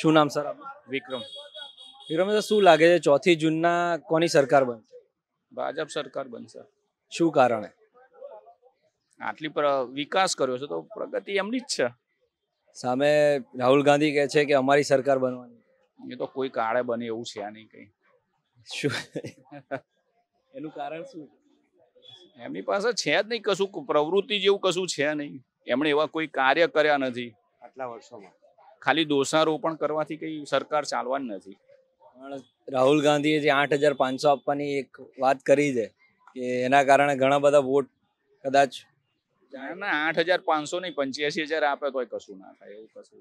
શું નામ સર વિક્રમ વિક્રમ સર શું લાગે છે ચોથી જૂનના કોની સરકાર બનશે ભાજપ સરકાર બનશે શું કારણે આટલી પર વિકાસ કર્યો છે તો પ્રગતિ એમની જ છે સામે રાહુલ ગાંધી કહે છે કે અમારી સરકાર બનવાની એ તો કોઈ કાળે બને એવું છે નહીં કંઈ શું એનું કારણ શું એમની પાસે છે જ નહીં કશું પ્રવૃત્તિ જેવું કશું છે નહીં એમણે એવા કોઈ કાર્ય કર્યા નથી આટલા વર્ષોમાં ખાલી દોષારોપણ કરવાથી કંઈ સરકાર ચાલવાની નથી રાહુલ ગાંધીએ જે આઠ હજાર પાંચસો આપવાની એક વાત કરી છે કે એના કારણે ઘણા બધા વોટ કદાચ ના આઠ હજાર પાંચસો નહીં પંચ્યાસી હજાર આપે તોય કશું ના થાય એવું કશું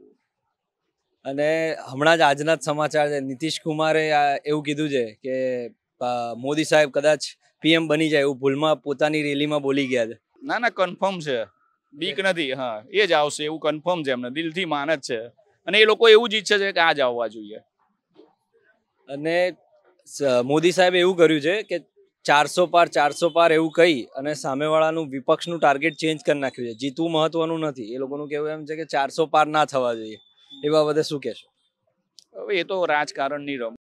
અને હમણાં જ આજના જ સમાચાર છે નીતિશ કુમારે એવું કીધું છે કે મોદી સાહેબ કદાચ પીએમ બની જાય એવું ભૂલમાં પોતાની રેલીમાં બોલી ગયા છે ના ના કન્ફર્મ છે બીક નથી હા એ જ આવશે એવું કન્ફર્મ છે એમને દિલથી માન જ છે અને એ લોકો એવું જ ઈચ્છે છે કે આ જ આવવા જોઈએ અને મોદી સાહેબ એવું કર્યું છે કે ચારસો પાર ચારસો પાર એવું કહી અને સામેવાળાનું વિપક્ષનું ટાર્ગેટ ચેન્જ કરી નાખ્યું છે જીતવું મહત્વનું નથી એ લોકોનું કહેવું એમ છે કે ચારસો પાર ના થવા જોઈએ એ બાબતે શું કહેશો હવે એ તો રાજકારણની રમ